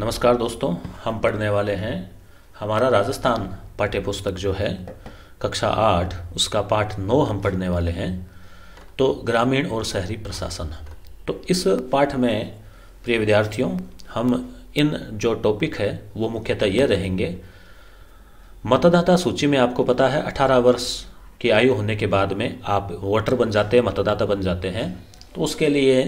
नमस्कार दोस्तों हम पढ़ने वाले हैं हमारा राजस्थान पाठ्य पुस्तक जो है कक्षा आठ उसका पाठ नौ हम पढ़ने वाले हैं तो ग्रामीण और शहरी प्रशासन तो इस पाठ में प्रिय विद्यार्थियों हम इन जो टॉपिक है वो मुख्यतः ये रहेंगे मतदाता सूची में आपको पता है 18 वर्ष की आयु होने के बाद में आप वोटर बन जाते हैं मतदाता बन जाते हैं तो उसके लिए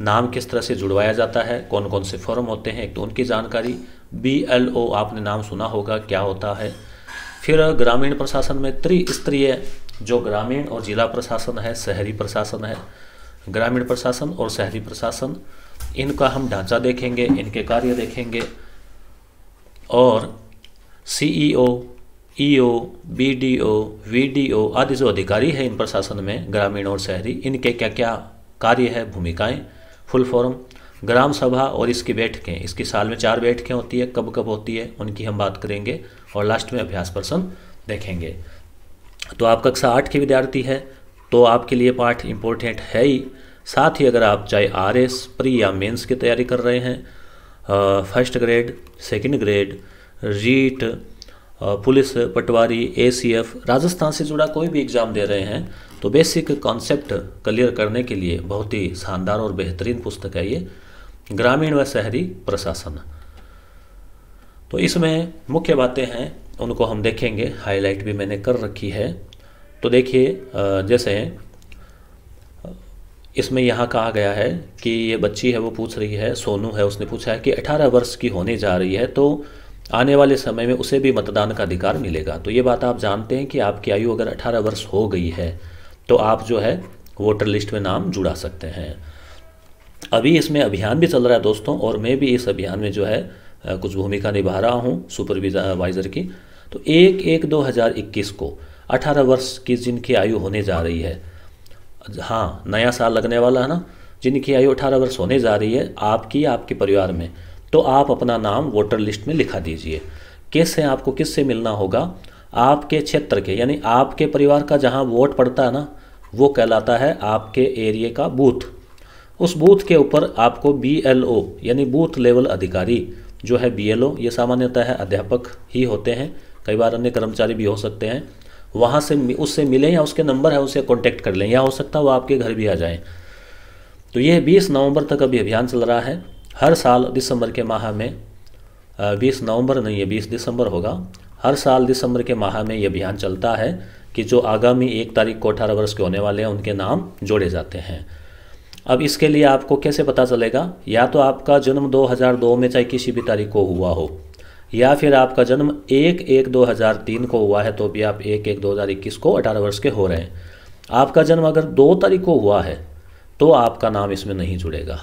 नाम किस तरह से जुड़वाया जाता है कौन कौन से फॉर्म होते हैं एक तो उनकी जानकारी बी एल ओ आपने नाम सुना होगा क्या होता है फिर ग्रामीण प्रशासन में त्रिस्तरीय जो ग्रामीण और जिला प्रशासन है शहरी प्रशासन है ग्रामीण प्रशासन और शहरी प्रशासन इनका हम ढांचा देखेंगे इनके कार्य देखेंगे और C E O VDO B D O V D O आदि जो अधिकारी हैं इन प्रशासन में ग्रामीण और शहरी इनके क्या क्या कार्य है भूमिकाएं फुल फॉर्म ग्राम सभा और इसकी बैठकें इसकी साल में चार बैठकें होती है कब कब होती है उनकी हम बात करेंगे और लास्ट में अभ्यास प्रश्न देखेंगे तो आप कक्षा आठ के विद्यार्थी है तो आपके लिए पाठ इम्पोर्टेंट है ही साथ ही अगर आप चाहे आर एस प्री या मेंस की तैयारी कर रहे हैं first grade second grade REET police patwari ACF Rajasthan से जुड़ा कोई भी एग्ज़ाम दे रहे हैं तो बेसिक कॉन्सेप्ट क्लियर करने के लिए बहुत ही शानदार और बेहतरीन पुस्तक है ये ग्रामीण व शहरी प्रशासन तो इसमें मुख्य बातें हैं उनको हम देखेंगे हाईलाइट भी मैंने कर रखी है तो देखिए जैसे इसमें यहाँ कहा गया है कि ये बच्ची है वो पूछ रही है सोनू है उसने पूछा है कि 18 वर्ष की होने जा रही है तो आने वाले समय में उसे भी मतदान का अधिकार मिलेगा तो ये बात आप जानते हैं कि आपकी आयु अगर 18 वर्ष हो गई है तो आप जो है वोटर लिस्ट में नाम जुड़ा सकते हैं अभी इसमें अभियान भी चल रहा है दोस्तों और मैं भी इस अभियान में जो है कुछ भूमिका निभा रहा हूँ सुपरवाइज़र की तो एक एक दो हज़ार इक्कीस को अठारह वर्ष की जिनकी आयु होने जा रही है हाँ नया साल लगने वाला है ना जिनकी आयु अठारह वर्ष होने जा रही है आपकी या आपके परिवार में तो आप अपना नाम वोटर लिस्ट में लिखा दीजिए कैसे आपको किससे मिलना होगा आपके क्षेत्र के यानी आपके परिवार का जहाँ वोट पड़ता है ना वो कहलाता है आपके एरिए का बूथ उस बूथ के ऊपर आपको बी यानी बूथ लेवल अधिकारी जो है बी ये सामान्यतः अध्यापक ही होते हैं कई बार अन्य कर्मचारी भी हो सकते हैं वहाँ से उससे मिलें या उसके नंबर है उसे कॉन्टैक्ट कर लें या हो सकता है वो आपके घर भी आ जाएँ तो ये 20 नवंबर तक अभी अभियान चल रहा है हर साल दिसंबर के माह में 20 नवंबर नहीं है 20 दिसंबर होगा हर साल दिसंबर के माह में ये अभियान चलता है कि जो आगामी एक तारीख को अठारह वर्ष के होने वाले हैं उनके नाम जोड़े जाते हैं अब इसके लिए आपको कैसे पता चलेगा या तो आपका जन्म 2002 में चाहे किसी भी तारीख को हुआ हो या फिर आपका जन्म एक एक दो हज़ार तीन को हुआ है तो भी आप एक एक दो हज़ार इक्कीस को अठारह वर्ष के हो रहे हैं आपका जन्म अगर दो तारीख को हुआ है तो आपका नाम इसमें नहीं जुड़ेगा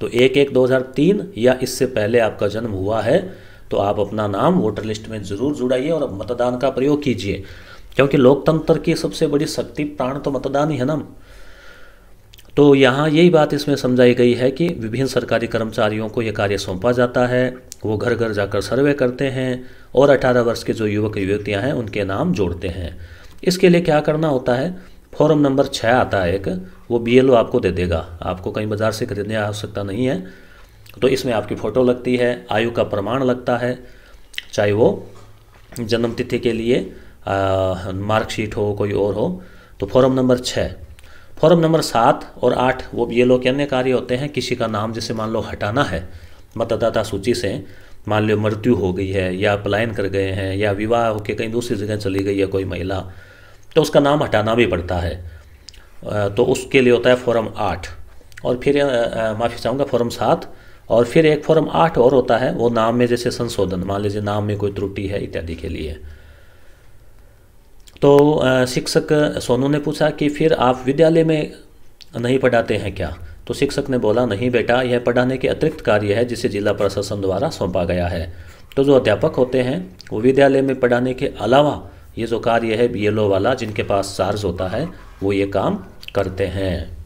तो एक एक दो हज़ार तीन या इससे पहले आपका जन्म हुआ है तो आप अपना नाम वोटर लिस्ट में ज़रूर जुड़ाइए और मतदान का प्रयोग कीजिए क्योंकि लोकतंत्र की सबसे बड़ी शक्ति प्राण तो मतदान ही है ना तो यहाँ यही बात इसमें समझाई गई है कि विभिन्न सरकारी कर्मचारियों को यह कार्य सौंपा जाता है वो घर घर जाकर सर्वे करते हैं और 18 वर्ष के जो युवक युवतियाँ हैं उनके नाम जोड़ते हैं इसके लिए क्या करना होता है फॉर्म नंबर छः आता है एक वो बी आपको दे देगा आपको कहीं बाज़ार से खरीदने आवश्यकता नहीं है तो इसमें आपकी फ़ोटो लगती है आयु का प्रमाण लगता है चाहे वो जन्म तिथि के लिए मार्कशीट हो कोई और हो तो फॉर्म नंबर छः फॉर्म नंबर सात और आठ वो ये लोग अन्य कार्य होते हैं किसी का नाम जैसे मान लो हटाना है मतदाता सूची से मान लो मृत्यु हो गई है या पलायन कर गए हैं या विवाह होकर कहीं दूसरी जगह चली गई है कोई महिला तो उसका नाम हटाना भी पड़ता है तो उसके लिए होता है फॉर्म आठ और फिर माफ़ी चाहूँगा फॉर्म सात और फिर एक फॉर्म आठ और होता है वो नाम में जैसे संशोधन मान लीजिए नाम में कोई त्रुटि है इत्यादि के लिए तो शिक्षक सोनू ने पूछा कि फिर आप विद्यालय में नहीं पढ़ाते हैं क्या तो शिक्षक ने बोला नहीं बेटा यह पढ़ाने के अतिरिक्त कार्य है जिसे जिला प्रशासन द्वारा सौंपा गया है तो जो अध्यापक होते हैं वो विद्यालय में पढ़ाने के अलावा ये जो कार्य है बी वाला जिनके पास चार्ज होता है वो ये काम करते हैं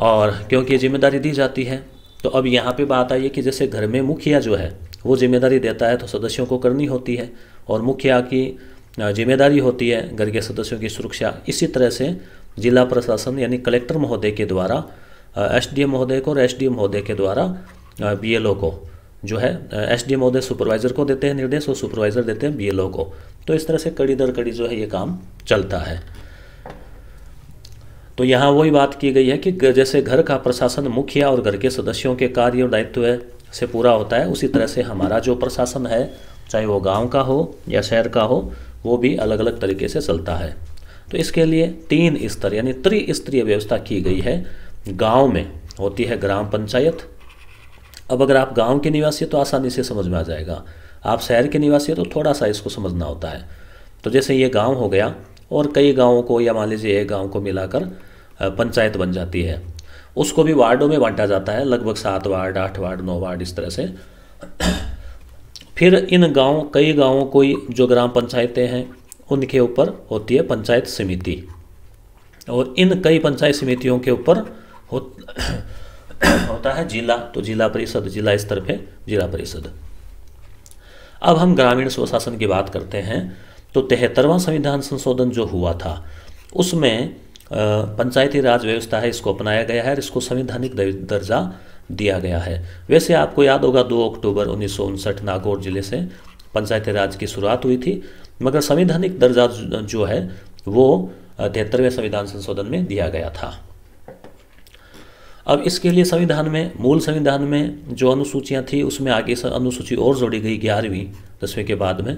और क्योंकि जिम्मेदारी दी जाती है तो अब यहाँ पे बात आई है कि जैसे घर में मुखिया जो है वो जिम्मेदारी देता है तो सदस्यों को करनी होती है और मुखिया की जिम्मेदारी होती है घर के सदस्यों की सुरक्षा इसी तरह से जिला प्रशासन यानी कलेक्टर महोदय के द्वारा एस डी एम महोदय को और एस डी एम महोदय के द्वारा बी एल ओ को जो है एस डी एम महोदय सुपरवाइजर को देते हैं निर्देश और सुपरवाइजर देते हैं बी एल ओ को तो इस तरह से कड़ी दर कड़ी जो है ये काम चलता है तो यहाँ वही बात की गई है कि जैसे घर का प्रशासन मुखिया और घर के सदस्यों के कार्य और दायित्व से पूरा होता है उसी तरह से हमारा जो प्रशासन है चाहे वो गांव का हो या शहर का हो वो भी अलग अलग तरीके से चलता है तो इसके लिए तीन स्तर यानी त्रिस्तरीय व्यवस्था की गई है गांव में होती है ग्राम पंचायत अब अगर आप गांव के निवासी तो आसानी से समझ में आ जाएगा आप शहर के निवासी तो थोड़ा सा इसको समझना होता है तो जैसे ये गांव हो गया और कई गांवों को या मान लीजिए एक गांव को मिलाकर पंचायत बन जाती है उसको भी वार्डों में बांटा जाता है लगभग सात वार्ड आठ वार्ड नौ वार्ड इस तरह से फिर इन गांव कई गांवों को जो ग्राम पंचायतें हैं उनके ऊपर होती है पंचायत समिति और इन कई पंचायत समितियों के ऊपर हो, होता है जिला तो जिला परिषद जिला स्तर पे जिला परिषद अब हम ग्रामीण स्वशासन की बात करते हैं तो तिहत्तरवां संविधान संशोधन जो हुआ था उसमें पंचायती राज व्यवस्था है इसको अपनाया गया है और इसको संवैधानिक दर्जा दिया गया है वैसे आपको याद होगा 2 अक्टूबर उन्नीस नागौर जिले से पंचायती राज की शुरुआत हुई थी मगर संवैधानिक दर्जा जो है वो तिहत्तरवें संविधान संशोधन में दिया गया था अब इसके लिए संविधान में मूल संविधान में जो अनुसूचियाँ थी उसमें आगे अनुसूची और जोड़ी गई ग्यारहवीं दसवीं के बाद में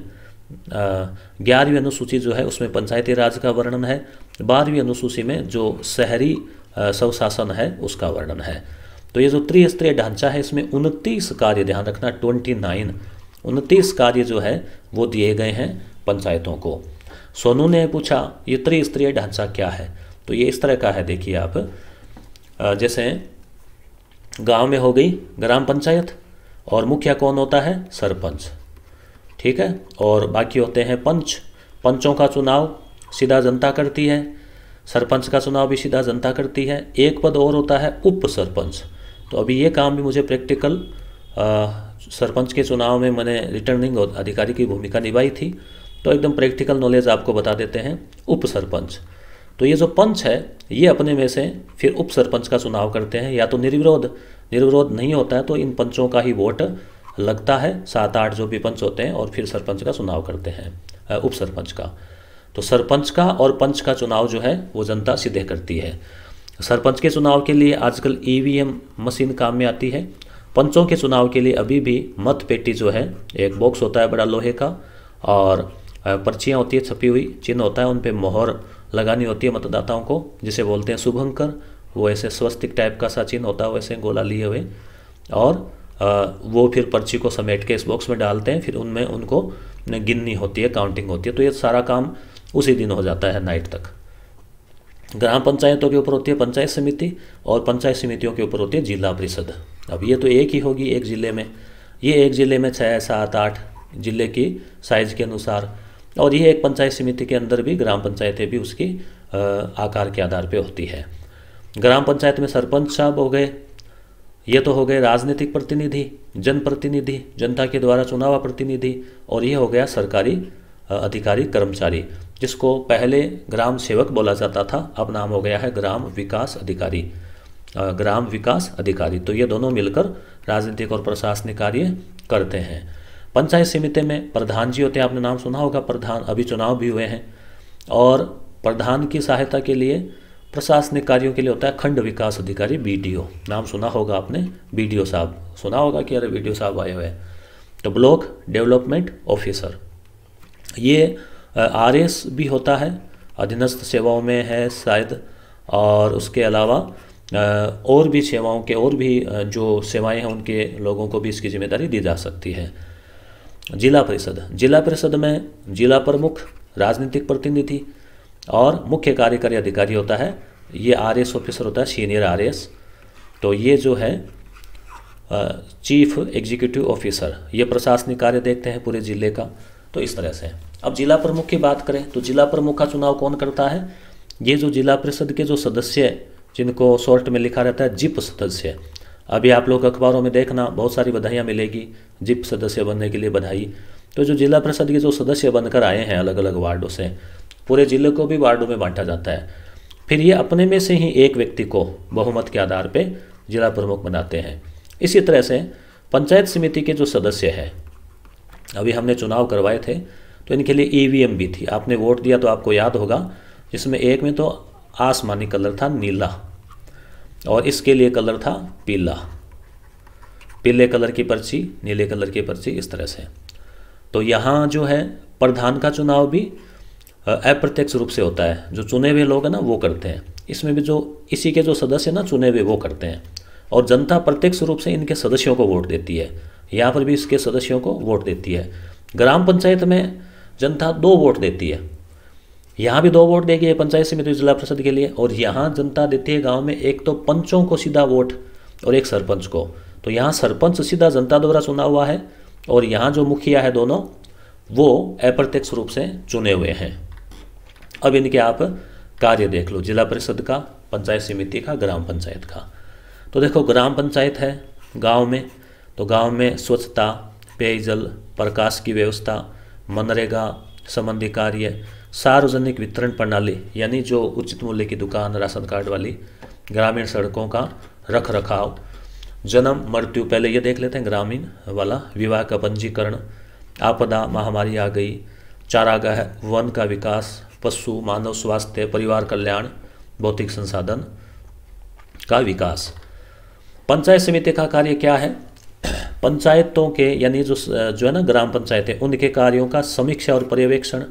ग्यारहवीं अनुसूची जो है उसमें पंचायती राज का वर्णन है बारहवीं अनुसूची में जो शहरी स्वशासन है उसका वर्णन है तो ये जो त्रिस्तरीय ढांचा है इसमें उनतीस कार्य ध्यान रखना ट्वेंटी नाइन उनतीस कार्य जो है वो दिए गए हैं पंचायतों को सोनू ने पूछा ये त्रिस्तरीय ढांचा क्या है तो ये इस तरह का है देखिए आप जैसे गांव में हो गई ग्राम पंचायत और मुखिया कौन होता है सरपंच ठीक है और बाकी होते हैं पंच पंचों का चुनाव सीधा जनता करती है सरपंच का चुनाव भी सीधा जनता करती है एक पद और होता है उप सरपंच तो अभी ये काम भी मुझे प्रैक्टिकल सरपंच के चुनाव में मैंने रिटर्निंग अधिकारी की भूमिका निभाई थी तो एकदम प्रैक्टिकल नॉलेज आपको बता देते हैं उप सरपंच तो ये जो पंच है ये अपने में से फिर उप सरपंच का चुनाव करते हैं या तो निर्विरोध निर्विरोध नहीं होता है तो इन पंचों का ही वोट लगता है सात आठ जो भी पंच होते हैं और फिर सरपंच का चुनाव करते हैं उप सरपंच का तो सरपंच का और पंच का चुनाव जो है वो जनता सीधे करती है सरपंच के चुनाव के लिए आजकल ई e मशीन काम में आती है पंचों के चुनाव के लिए अभी भी मत पेटी जो है एक बॉक्स होता है बड़ा लोहे का और पर्चियाँ होती है छपी हुई चिन्ह होता है उन पर मोहर लगानी होती है मतदाताओं को जिसे बोलते हैं शुभंकर वो ऐसे स्वस्तिक टाइप का सा चिन्ह होता है वैसे गोला लिए हुए और वो फिर पर्ची को समेट के इस बॉक्स में डालते हैं फिर उनमें उनको गिननी होती है काउंटिंग होती है तो ये सारा काम उसी दिन हो जाता है नाइट तक ग्राम पंचायतों के ऊपर होती है पंचायत समिति और पंचायत समितियों के ऊपर होती है जिला परिषद अब ये तो एक ही होगी एक ज़िले में ये एक ज़िले में छः सात आठ ज़िले की साइज़ के अनुसार और ये एक पंचायत समिति के अंदर भी ग्राम पंचायतें भी उसकी आकार के आधार पर होती है ग्राम पंचायत में सरपंच साहब हो गए ये तो हो गए राजनीतिक प्रतिनिधि जनप्रतिनिधि जनता के द्वारा चुनाव प्रतिनिधि और ये हो गया सरकारी अधिकारी कर्मचारी जिसको पहले ग्राम सेवक बोला जाता था अब नाम हो गया है ग्राम विकास अधिकारी ग्राम विकास अधिकारी तो ये दोनों मिलकर राजनीतिक और प्रशासनिक कार्य करते हैं पंचायत समिति में प्रधान जी होते हैं आपने नाम सुना होगा प्रधान अभी चुनाव भी हुए हैं और प्रधान की सहायता के लिए प्रशासनिक कार्यों के लिए होता है खंड विकास अधिकारी बीडीओ नाम सुना होगा आपने बीडीओ साहब सुना होगा कि अरे बीडीओ साहब आए हुए तो ब्लॉक डेवलपमेंट ऑफिसर ये आर एस भी होता है अधीनस्थ सेवाओं में है शायद और उसके अलावा और भी सेवाओं के और भी जो सेवाएं हैं उनके लोगों को भी इसकी जिम्मेदारी दी जा सकती है जिला परिषद जिला परिषद में जिला प्रमुख राजनीतिक प्रतिनिधि और मुख्य कार्यकारी अधिकारी होता है ये आर एस ऑफिसर होता है सीनियर आर एस तो ये जो है चीफ एग्जीक्यूटिव ऑफिसर ये प्रशासनिक कार्य देखते हैं पूरे जिले का तो इस तरह से अब जिला प्रमुख की बात करें तो जिला प्रमुख का चुनाव कौन करता है ये जो जिला परिषद के जो सदस्य जिनको शॉर्ट में लिखा रहता है जिप सदस्य अभी आप लोग अखबारों में देखना बहुत सारी बधाइयाँ मिलेगी जिप सदस्य बनने के लिए बधाई तो जो जिला परिषद के जो सदस्य बनकर आए हैं अलग अलग वार्डों से पूरे ज़िले को भी वार्डों में बांटा जाता है फिर ये अपने में से ही एक व्यक्ति को बहुमत के आधार पर जिला प्रमुख बनाते हैं इसी तरह से पंचायत समिति के जो सदस्य हैं अभी हमने चुनाव करवाए थे तो इनके लिए ई भी थी आपने वोट दिया तो आपको याद होगा जिसमें एक में तो आसमानी कलर था नीला और इसके लिए कलर था पीला पीले कलर की पर्ची नीले कलर की पर्ची इस तरह से तो यहाँ जो है प्रधान का चुनाव भी अप्रत्यक्ष रूप से होता है जो चुने हुए लोग हैं ना वो करते हैं इसमें भी जो इसी के जो सदस्य ना चुने हुए वो करते हैं और जनता प्रत्यक्ष रूप से इनके सदस्यों को वोट देती है यहाँ पर भी इसके सदस्यों को वोट देती है ग्राम पंचायत में जनता दो वोट देती है यहाँ भी दो वोट देगी ये पंचायत समिति तो जिला परिषद के लिए और यहाँ जनता देती है गाँव में एक तो पंचों को सीधा वोट और एक सरपंच को तो यहाँ सरपंच सीधा जनता द्वारा चुना हुआ है और यहाँ जो मुखिया है दोनों वो अप्रत्यक्ष रूप से चुने हुए हैं अब इनके आप कार्य देख लो जिला परिषद का पंचायत समिति का ग्राम पंचायत का तो देखो ग्राम पंचायत है गांव में तो गांव में स्वच्छता पेयजल प्रकाश की व्यवस्था मनरेगा संबंधी कार्य सार्वजनिक वितरण प्रणाली यानी जो उचित मूल्य की दुकान राशन कार्ड वाली ग्रामीण सड़कों का रख रखाव जन्म मृत्यु पहले ये देख लेते हैं ग्रामीण वाला विवाह का पंजीकरण आपदा महामारी आ गई चारागाह वन का विकास पशु मानव स्वास्थ्य परिवार कल्याण भौतिक संसाधन का विकास पंचायत समिति का कार्य क्या है पंचायतों के यानी जो जो है ना ग्राम पंचायत है उनके कार्यों का समीक्षा और पर्यवेक्षण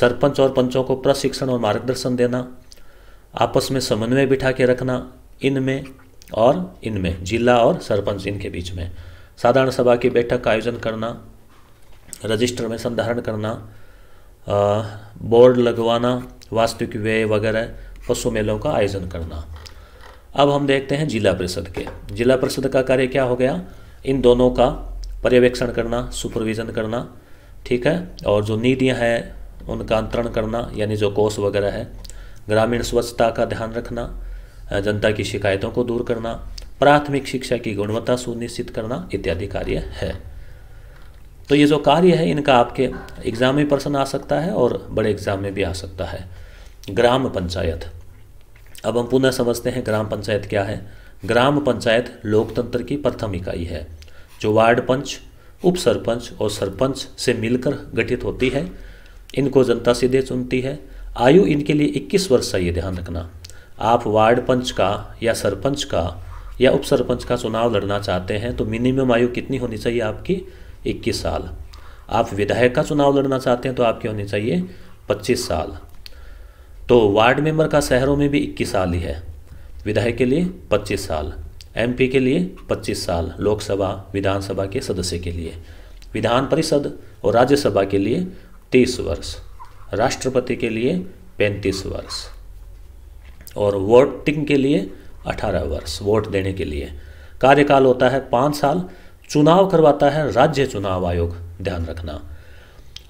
सरपंच और पंचों को प्रशिक्षण और मार्गदर्शन देना आपस में समन्वय बिठा के रखना इनमें और इनमें जिला और सरपंच इनके बीच में साधारण सभा की बैठक का आयोजन करना रजिस्टर में संधारण करना बोर्ड लगवाना वास्तविक व्यय वगैरह पशु मेलों का आयोजन करना अब हम देखते हैं जिला परिषद के जिला परिषद का कार्य क्या हो गया इन दोनों का पर्यवेक्षण करना सुपरविजन करना ठीक है और जो नीतियाँ हैं उनका अंतरण करना यानी जो कोष वगैरह है ग्रामीण स्वच्छता का ध्यान रखना जनता की शिकायतों को दूर करना प्राथमिक शिक्षा की गुणवत्ता सुनिश्चित करना इत्यादि कार्य है तो ये जो कार्य है इनका आपके एग्ज़ाम में पर्सन आ सकता है और बड़े एग्ज़ाम में भी आ सकता है ग्राम पंचायत अब हम पुनः समझते हैं ग्राम पंचायत क्या है ग्राम पंचायत लोकतंत्र की प्रथम इकाई है जो वार्ड पंच उप सरपंच और सरपंच से मिलकर गठित होती है इनको जनता सीधे चुनती है आयु इनके लिए 21 वर्ष चाहिए ध्यान रखना आप वार्ड पंच का या सरपंच का या उप सरपंच का चुनाव लड़ना चाहते हैं तो मिनिमम आयु कितनी होनी चाहिए आपकी इक्कीस साल आप विधायक का चुनाव लड़ना चाहते हैं तो आपकी होनी चाहिए पच्चीस साल तो वार्ड मेंबर का शहरों में भी इक्कीस साल ही है विधायक के लिए पच्चीस साल एम के लिए पच्चीस साल लोकसभा विधानसभा के सदस्य के लिए विधान परिषद और राज्यसभा के लिए तीस वर्ष राष्ट्रपति के लिए पैंतीस वर्ष और वोटिंग के लिए अठारह वर्ष वोट देने के लिए कार्यकाल होता है पाँच साल चुनाव करवाता है राज्य चुनाव आयोग ध्यान रखना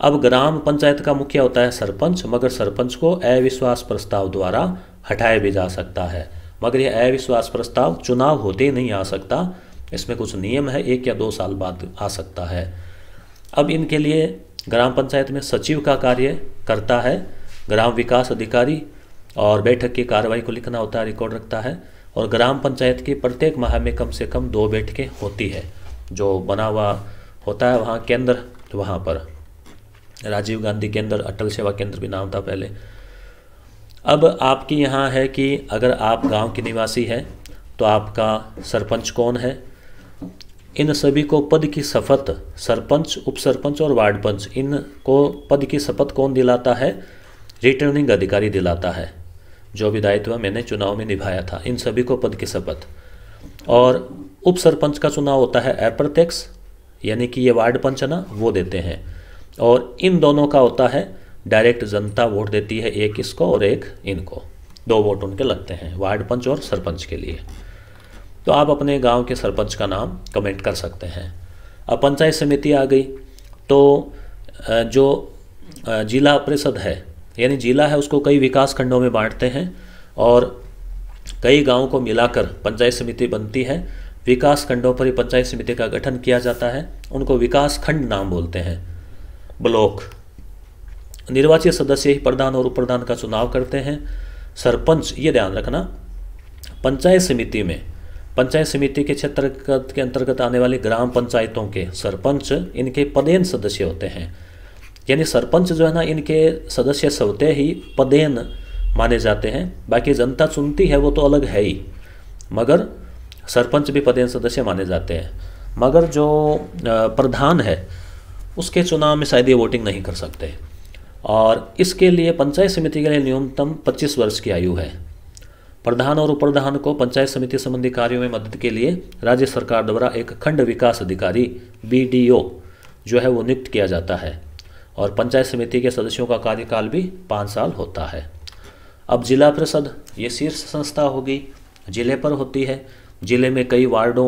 अब ग्राम पंचायत का मुखिया होता है सरपंच मगर सरपंच को अविश्वास प्रस्ताव द्वारा हटाया भी जा सकता है मगर यह अविश्वास प्रस्ताव चुनाव होते ही नहीं आ सकता इसमें कुछ नियम है एक या दो साल बाद आ सकता है अब इनके लिए ग्राम पंचायत में सचिव का कार्य करता है ग्राम विकास अधिकारी और बैठक की कार्रवाई को लिखना होता है रिकॉर्ड रखता है और ग्राम पंचायत की प्रत्येक माह में कम से कम दो बैठकें होती है जो बना हुआ होता है वहाँ केंद्र तो वहाँ पर राजीव गांधी केंद्र अटल सेवा केंद्र भी नाम था पहले अब आपकी यहाँ है कि अगर आप गांव के निवासी हैं तो आपका सरपंच कौन है इन सभी को पद की शपथ सरपंच उप सरपंच और वार्ड पंच इन को पद की शपथ कौन दिलाता है रिटर्निंग अधिकारी दिलाता है जो भी दायित्व मैंने चुनाव में निभाया था इन सभी को पद की शपथ और उप सरपंच का चुनाव होता है अप्रत्यक्ष टैक्स यानी कि ये वार्ड पंच है ना वो देते हैं और इन दोनों का होता है डायरेक्ट जनता वोट देती है एक इसको और एक इनको दो वोट उनके लगते हैं वार्ड पंच और सरपंच के लिए तो आप अपने गांव के सरपंच का नाम कमेंट कर सकते हैं अब पंचायत समिति आ गई तो जो जिला परिषद है यानी जिला है उसको कई विकास खंडों में बांटते हैं और कई गांवों को मिलाकर पंचायत समिति बनती है विकास खंडों पर ही पंचायत समिति का गठन किया जाता है उनको विकास खंड नाम बोलते हैं ब्लॉक निर्वाचित सदस्य ही प्रधान और उप प्रधान का चुनाव करते हैं सरपंच ये ध्यान रखना पंचायत समिति में पंचायत समिति के क्षेत्र के अंतर्गत आने वाली ग्राम पंचायतों के सरपंच इनके पदेन सदस्य होते हैं यानी सरपंच जो है ना इनके सदस्य होते ही पदेन माने जाते हैं बाकी जनता चुनती है वो तो अलग है ही मगर सरपंच भी पदेन सदस्य माने जाते हैं मगर जो प्रधान है उसके चुनाव में शायद ये वोटिंग नहीं कर सकते और इसके लिए पंचायत समिति के लिए न्यूनतम 25 वर्ष की आयु है प्रधान और उपप्रधान को पंचायत समिति संबंधी कार्यों में मदद के लिए राज्य सरकार द्वारा एक खंड विकास अधिकारी बी जो है वो नियुक्त किया जाता है और पंचायत समिति के सदस्यों का कार्यकाल भी पाँच साल होता है अब जिला परिषद ये शीर्ष संस्था होगी जिले पर होती है जिले में कई वार्डों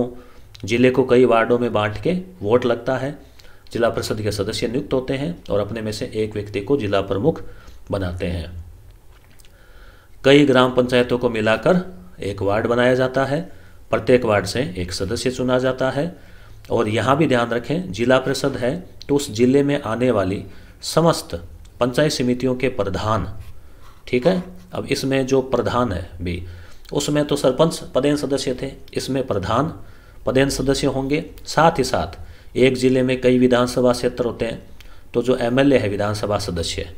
जिले को कई वार्डों में बांट के वोट लगता है जिला परिषद के सदस्य नियुक्त होते हैं और अपने में से एक व्यक्ति को जिला प्रमुख बनाते हैं कई ग्राम पंचायतों को मिलाकर एक वार्ड बनाया जाता है प्रत्येक वार्ड से एक सदस्य चुना जाता है और यहाँ भी ध्यान रखें जिला परिषद है तो उस जिले में आने वाली समस्त पंचायत समितियों के प्रधान ठीक है अब इसमें जो प्रधान है भी उसमें तो सरपंच पदेन सदस्य थे इसमें प्रधान पदेन सदस्य होंगे साथ ही साथ एक ज़िले में कई विधानसभा क्षेत्र होते हैं तो जो एमएलए है विधानसभा सदस्य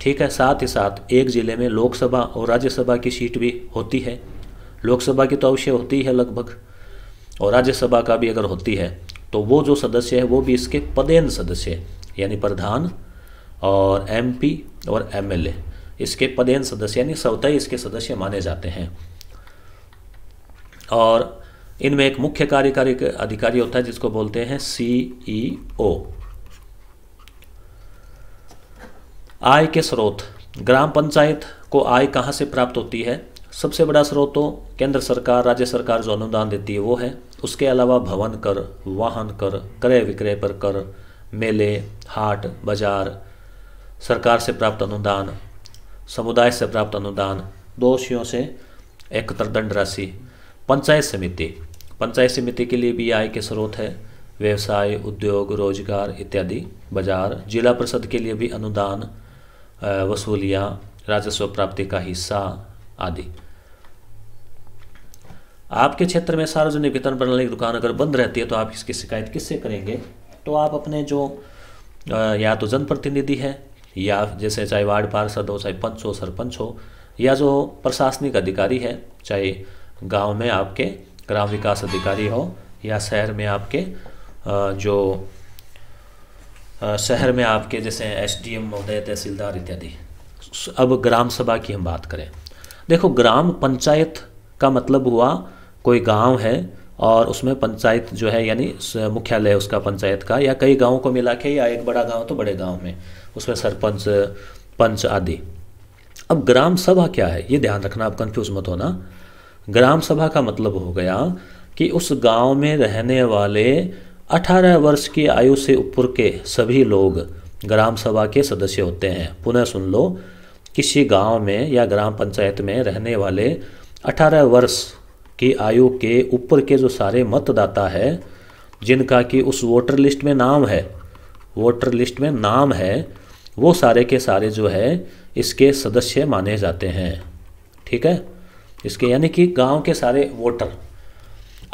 ठीक है साथ ही साथ एक ज़िले में लोकसभा और राज्यसभा की सीट भी होती है लोकसभा की तो अवश्य होती है लगभग और राज्यसभा का भी अगर होती है तो वो जो सदस्य है वो भी इसके पदेन सदस्य यानी प्रधान और एमपी और एमएलए इसके पदेन सदस्य यानी सौतई इसके सदस्य माने जाते हैं और इनमें एक मुख्य कार्यकारी अधिकारी होता है जिसको बोलते हैं सीईओ e आय के स्रोत ग्राम पंचायत को आय कहाँ से प्राप्त होती है सबसे बड़ा स्रोत तो केंद्र सरकार राज्य सरकार जो अनुदान देती है वो है उसके अलावा भवन कर वाहन कर क्रय विक्रय पर कर मेले हाट बाजार सरकार से प्राप्त अनुदान समुदाय से प्राप्त अनुदान दोषियों से एकत्र दंड राशि पंचायत समिति पंचायत समिति के लिए भी आय के स्रोत है व्यवसाय उद्योग रोजगार इत्यादि बाजार जिला परिषद के लिए भी अनुदान वसूलियाँ राजस्व प्राप्ति का हिस्सा आदि आपके क्षेत्र में सार्वजनिक वितरण प्रणाली की दुकान अगर बंद रहती है तो आप इसकी शिकायत किससे करेंगे तो आप अपने जो या तो जनप्रतिनिधि है या जैसे चाहे वार्ड पार्षद हो चाहे पंच हो सरपंच हो या जो प्रशासनिक अधिकारी है चाहे गांव में आपके ग्राम विकास अधिकारी हो या शहर में आपके जो शहर में आपके जैसे एस डी एम महोदय तहसीलदार इत्यादि अब ग्राम सभा की हम बात करें देखो ग्राम पंचायत का मतलब हुआ कोई गांव है और उसमें पंचायत जो है यानी मुख्यालय उसका पंचायत का या कई गांवों को मिला के या एक बड़ा गांव तो बड़े गांव में उसमें सरपंच पंच आदि अब ग्राम सभा क्या है ये ध्यान रखना आप कंफ्यूज मत होना ग्राम सभा का मतलब हो गया कि उस गांव में रहने वाले 18 वर्ष की आयु से ऊपर के सभी लोग ग्राम सभा के सदस्य होते हैं पुनः सुन लो किसी गांव में या ग्राम पंचायत में रहने वाले 18 वर्ष की आयु के ऊपर के जो सारे मतदाता है जिनका कि उस वोटर लिस्ट में नाम है वोटर लिस्ट में नाम है वो सारे के सारे जो है इसके सदस्य माने जाते हैं ठीक है इसके यानी कि गांव के सारे वोटर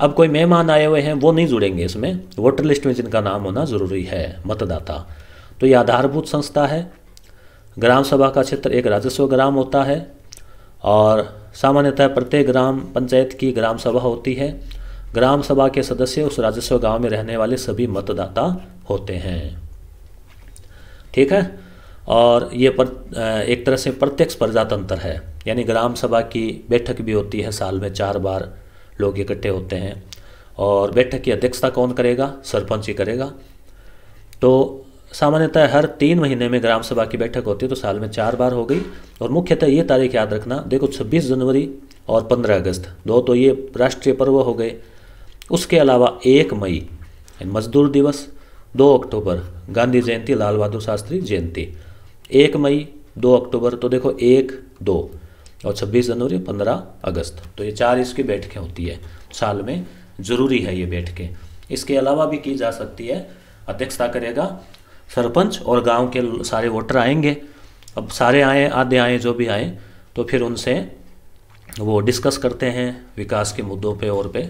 अब कोई मेहमान आए हुए हैं वो नहीं जुड़ेंगे इसमें वोटर लिस्ट में जिनका नाम होना ज़रूरी है मतदाता तो ये आधारभूत संस्था है ग्राम सभा का क्षेत्र एक राजस्व ग्राम होता है और सामान्यतः प्रत्येक ग्राम पंचायत की ग्राम सभा होती है ग्राम सभा के सदस्य उस राजस्व गांव में रहने वाले सभी मतदाता होते हैं ठीक है और ये पर एक तरह से प्रत्यक्ष प्रजातंत्र है यानी ग्राम सभा की बैठक भी होती है साल में चार बार लोग इकट्ठे होते हैं और बैठक की अध्यक्षता कौन करेगा सरपंच ही करेगा तो सामान्यतः हर तीन महीने में ग्राम सभा की बैठक होती है तो साल में चार बार हो गई और मुख्यतः ये तारीख याद रखना देखो 26 जनवरी और 15 अगस्त दो तो ये राष्ट्रीय पर्व हो गए उसके अलावा एक मई मजदूर दिवस दो अक्टूबर गांधी जयंती लाल बहादुर शास्त्री जयंती एक मई दो अक्टूबर तो देखो एक दो और छब्बीस जनवरी पंद्रह अगस्त तो ये चार इसकी बैठकें होती है साल में ज़रूरी है ये बैठकें इसके अलावा भी की जा सकती है अध्यक्षता करेगा सरपंच और गांव के सारे वोटर आएंगे अब सारे आए आधे आए जो भी आए तो फिर उनसे वो डिस्कस करते हैं विकास के मुद्दों पे और पे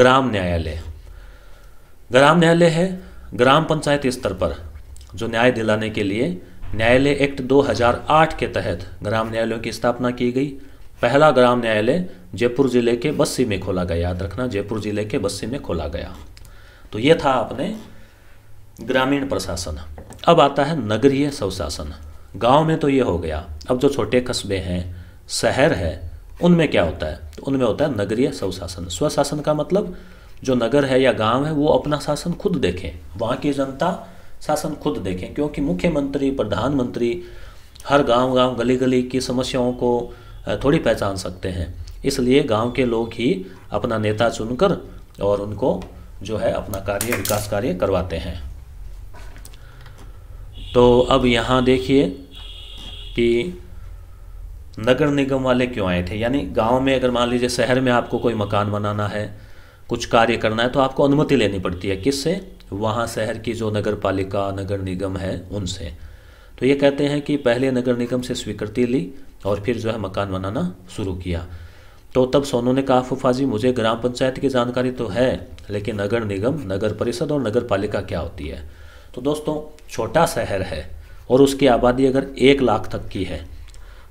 ग्राम न्यायालय ग्राम न्यायालय है ग्राम पंचायत स्तर पर जो न्याय दिलाने के लिए न्यायालय एक्ट 2008 के तहत ग्राम न्यायालयों की स्थापना की गई पहला ग्राम न्यायालय जयपुर ज़िले के बस्सी में खोला गया याद रखना जयपुर ज़िले के बस्सी में खोला गया तो ये था आपने ग्रामीण प्रशासन अब आता है नगरीय स्वशासन गांव में तो ये हो गया अब जो छोटे कस्बे हैं शहर है उनमें क्या होता है तो उनमें होता है नगरीय स्वशासन स्वशासन का मतलब जो नगर है या गांव है वो अपना शासन खुद देखें वहाँ की जनता शासन खुद देखें क्योंकि मुख्यमंत्री प्रधानमंत्री हर गांव गांव गली गली की समस्याओं को थोड़ी पहचान सकते हैं इसलिए गांव के लोग ही अपना नेता चुनकर और उनको जो है अपना कार्य विकास कार्य करवाते हैं तो अब यहाँ देखिए कि नगर निगम वाले क्यों आए थे यानी गांव में अगर मान लीजिए शहर में आपको कोई मकान बनाना है कुछ कार्य करना है तो आपको अनुमति लेनी पड़ती है किससे वहाँ शहर की जो नगर पालिका नगर निगम है उनसे तो ये कहते हैं कि पहले नगर निगम से स्वीकृति ली और फिर जो है मकान बनाना शुरू किया तो तब सोनू ने कहा फुफा जी मुझे ग्राम पंचायत की जानकारी तो है लेकिन नगर निगम नगर परिषद और नगर पालिका क्या होती है तो दोस्तों छोटा शहर है और उसकी आबादी अगर एक लाख तक की है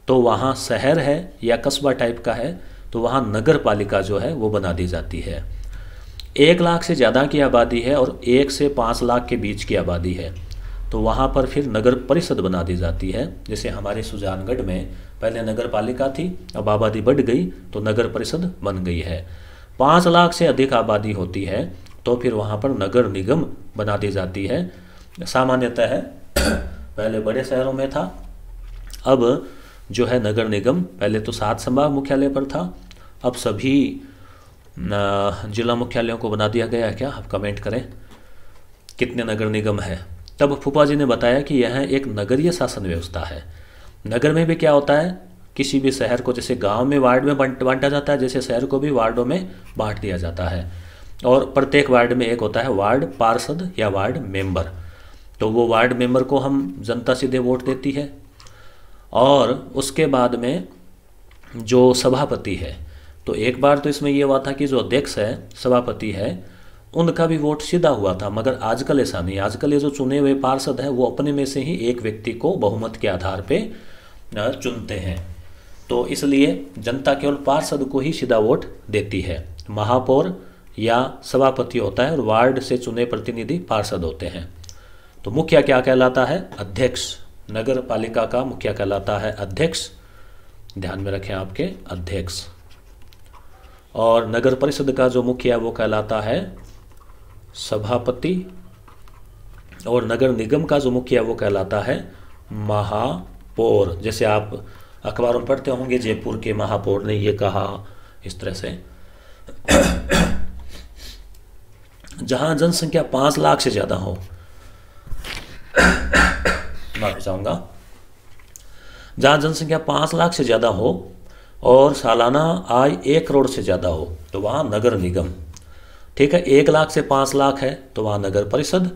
तो वहाँ शहर है या कस्बा टाइप का है तो वहाँ नगर पालिका जो है वो बना दी जाती है एक लाख से ज़्यादा की आबादी है और एक से पाँच लाख के बीच की आबादी है तो वहाँ पर फिर नगर परिषद बना दी जाती है जैसे हमारे सुजानगढ़ में पहले नगर पालिका थी अब आबादी बढ़ गई तो नगर परिषद बन गई है पाँच लाख से अधिक आबादी होती है तो फिर वहाँ पर नगर निगम बना दी जाती है सामान्यतः पहले बड़े शहरों में था अब जो है नगर निगम पहले तो सात संभाग मुख्यालय पर था अब सभी जिला मुख्यालयों को बना दिया गया है क्या आप कमेंट करें कितने नगर निगम है तब फूफा जी ने बताया कि यह एक नगरीय शासन व्यवस्था है नगर में भी क्या होता है किसी भी शहर को जैसे गांव में वार्ड में बांटा जाता है जैसे शहर को भी वार्डों में बांट दिया जाता है और प्रत्येक वार्ड में एक होता है वार्ड पार्षद या वार्ड मेंबर तो वो वार्ड मेंबर को हम जनता सीधे वोट देती है और उसके बाद में जो सभापति है तो एक बार तो इसमें यह हुआ था कि जो अध्यक्ष है सभापति है उनका भी वोट सीधा हुआ था मगर आजकल ऐसा नहीं आजकल ये जो चुने हुए पार्षद है वो अपने में से ही एक व्यक्ति को बहुमत के आधार पे चुनते हैं तो इसलिए जनता केवल पार्षद को ही सीधा वोट देती है महापौर या सभापति होता है और वार्ड से चुने प्रतिनिधि पार्षद होते हैं तो मुखिया क्या कहलाता है अध्यक्ष नगर पालिका का मुखिया कहलाता है अध्यक्ष ध्यान में रखें आपके अध्यक्ष और नगर परिषद का जो मुखिया वो कहलाता है सभापति और नगर निगम का जो मुखिया वो कहलाता है महापौर जैसे आप अखबारों में पढ़ते होंगे जयपुर के महापौर ने ये कहा इस तरह से जहां जनसंख्या पांच लाख से ज़्यादा हो माफी चाहूंगा जहां जनसंख्या पांच लाख से ज़्यादा हो और सालाना आय एक करोड़ से ज़्यादा हो तो वहाँ नगर निगम ठीक है एक लाख से पाँच लाख है तो वहाँ नगर परिषद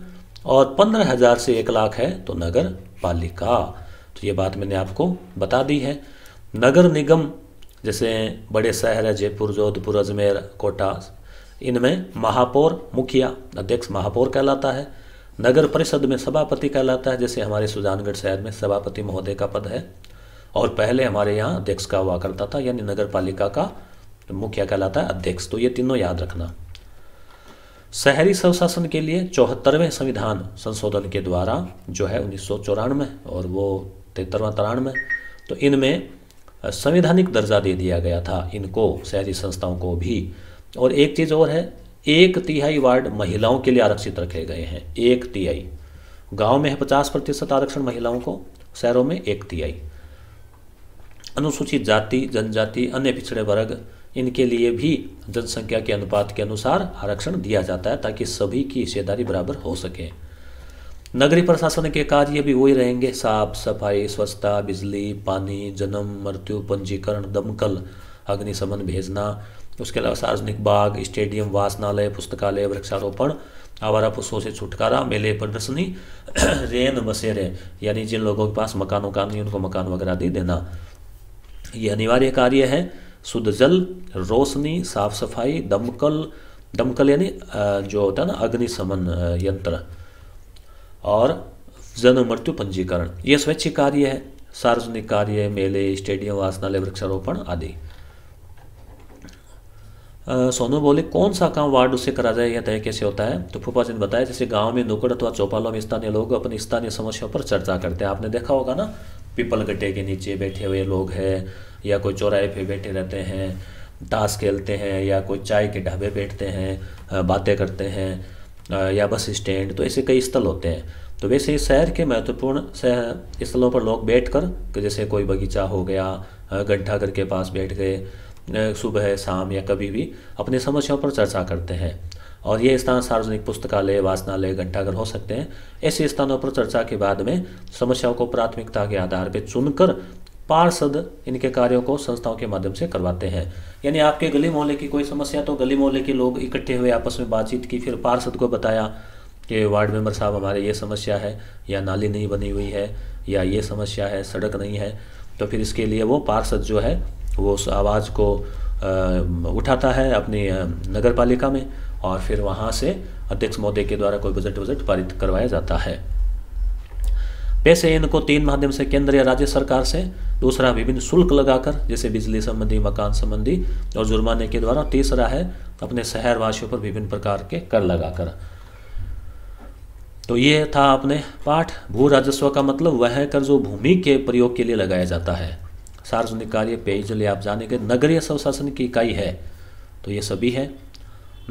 और पंद्रह हज़ार से एक लाख है तो नगर पालिका तो ये बात मैंने आपको बता दी है नगर निगम जैसे बड़े शहर है जयपुर जोधपुर अजमेर कोटा इनमें महापौर मुखिया अध्यक्ष महापौर कहलाता है नगर परिषद में सभापति कहलाता है जैसे हमारे सुजानगढ़ शहर में सभापति महोदय का पद है और पहले हमारे यहाँ अध्यक्ष का हुआ करता था यानी नगर पालिका का मुखिया कहलाता है अध्यक्ष तो ये तीनों याद रखना शहरी स्वशासन के लिए चौहत्तरवें संविधान संशोधन के द्वारा जो है उन्नीस और वो तिहत्तरवा तिरानवे तो इनमें संवैधानिक दर्जा दे दिया गया था इनको शहरी संस्थाओं को भी और एक चीज़ और है एक तिहाई वार्ड महिलाओं के लिए आरक्षित रखे गए हैं एक तिहाई गांव में है पचास प्रतिशत आरक्षण महिलाओं को शहरों में एक तिहाई अनुसूचित जाति जनजाति अन्य पिछड़े वर्ग इनके लिए भी जनसंख्या के अनुपात के अनुसार आरक्षण दिया जाता है ताकि सभी की हिस्सेदारी बराबर हो सके नगरीय प्रशासन के कार्य भी वही रहेंगे साफ सफाई स्वच्छता बिजली पानी जन्म मृत्यु पंजीकरण दमकल अग्निशमन भेजना उसके अलावा सार्वजनिक बाग स्टेडियम वासनालय पुस्तकालय वृक्षारोपण आवारा पुष्पों से छुटकारा मेले प्रदर्शनी रेन बसेरे यानी जिन लोगों के पास मकान वकान नहीं उनको मकान वगैरह दे देना ये अनिवार्य कार्य है शुद्ध जल रोशनी साफ सफाई दमकल दमकल यानी जो होता है ना अग्निशमन यंत्र और जन्म मृत्यु पंजीकरण ये स्वैच्छिक कार्य है सार्वजनिक कार्य मेले स्टेडियम वासनालय वृक्षारोपण आदि सोनू बोले कौन सा काम वार्ड उससे करा जाए यह तय कैसे होता है तो फूफा ने बताया जैसे गांव में नुकड़ अथवा चौपालों में स्थानीय लोग अपनी स्थानीय समस्याओं पर चर्चा करते हैं आपने देखा होगा ना पीपल गड्ढे के नीचे बैठे हुए लोग हैं या कोई चौराहे पे बैठे रहते हैं ताश खेलते हैं या कोई चाय के ढाबे बैठते हैं बातें करते हैं या बस स्टैंड तो ऐसे कई स्थल होते हैं तो वैसे ही शहर के महत्वपूर्ण स्थलों पर लोग बैठ कर जैसे कोई बगीचा हो गया घंटा घर के पास बैठ गए सुबह शाम या कभी भी अपनी समस्याओं पर चर्चा करते हैं और ये स्थान सार्वजनिक पुस्तकालय वासनालय घंटाघर हो सकते हैं ऐसे स्थानों पर चर्चा के बाद में समस्याओं को प्राथमिकता के आधार पर चुनकर पार्षद इनके कार्यों को संस्थाओं के माध्यम से करवाते हैं यानी आपके गली मोहल्ले की कोई समस्या तो गली मोहल्ले के लोग इकट्ठे हुए आपस में बातचीत की फिर पार्षद को बताया कि वार्ड मेंबर साहब हमारे ये समस्या है या नाली नहीं बनी हुई है या ये समस्या है सड़क नहीं है तो फिर इसके लिए वो पार्षद जो है वो उस आवाज़ को उठाता है अपनी नगर पालिका में और फिर वहां से अध्यक्ष महोदय के द्वारा कोई बजट बजट पारित करवाया जाता है पैसे इनको तीन माध्यम से केंद्र या राज्य सरकार से दूसरा विभिन्न शुल्क लगाकर जैसे बिजली संबंधी मकान संबंधी और जुर्माने के द्वारा तीसरा है अपने शहरवासियों पर विभिन्न प्रकार के कर लगाकर तो ये था अपने पाठ भू राजस्व का मतलब वह कर जो भूमि के प्रयोग के लिए लगाया जाता है सार्वजनिक कार्य पेयजल आप जाने के नगरीय स्वशासन की इकाई है तो ये सभी है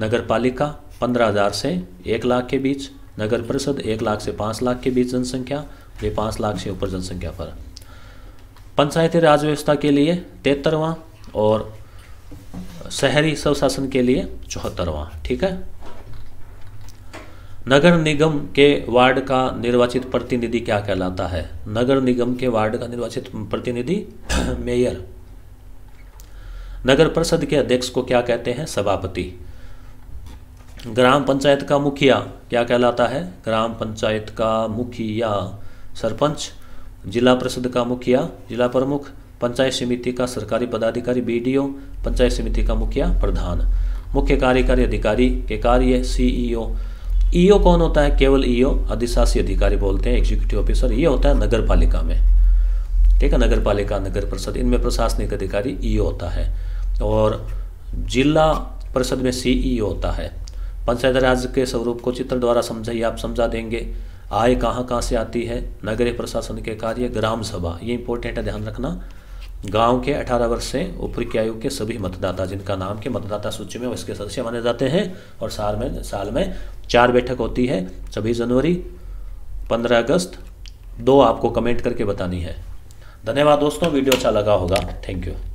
नगर पालिका पंद्रह हज़ार से एक लाख के बीच नगर परिषद एक लाख से पाँच लाख के बीच जनसंख्या वे पाँच लाख से ऊपर जनसंख्या पर पंचायती राज व्यवस्था के लिए तिहत्तरवां और शहरी स्वशासन के लिए चौहत्तरवा ठीक है नगर निगम के वार्ड का निर्वाचित प्रतिनिधि क्या कहलाता है नगर निगम के वार्ड का निर्वाचित प्रतिनिधि मेयर नगर परिषद के अध्यक्ष को क्या कहते हैं सभापति ग्राम पंचायत का मुखिया क्या कहलाता है ग्राम पंचायत का मुखिया सरपंच जिला परिषद का मुखिया जिला प्रमुख पंचायत समिति का सरकारी पदाधिकारी बी पंचायत समिति का मुखिया प्रधान मुख्य कार्यकारी अधिकारी के कार्य सीईओ ईओ कौन होता है केवल ईओ अधिशासी अधिकारी बोलते हैं एग्जीक्यूटिव ऑफिसर ये होता है नगर पालिका में ठीक है नगर पालिका नगर परिषद इनमें प्रशासनिक अधिकारी ईओ होता है और जिला परिषद में सीईओ होता है पंचायत राज के स्वरूप को चित्र द्वारा समझाइए आप समझा देंगे आय कहाँ कहाँ से आती है नगरीय प्रशासन के कार्य ग्राम सभा ये इंपॉर्टेंट है ध्यान रखना गांव के 18 वर्ष से ऊपर की आयु के सभी मतदाता जिनका नाम के मतदाता सूची में उसके सदस्य माने जाते हैं और साल में साल में चार बैठक होती है छब्बीस जनवरी 15 अगस्त दो आपको कमेंट करके बतानी है धन्यवाद दोस्तों वीडियो अच्छा लगा होगा थैंक यू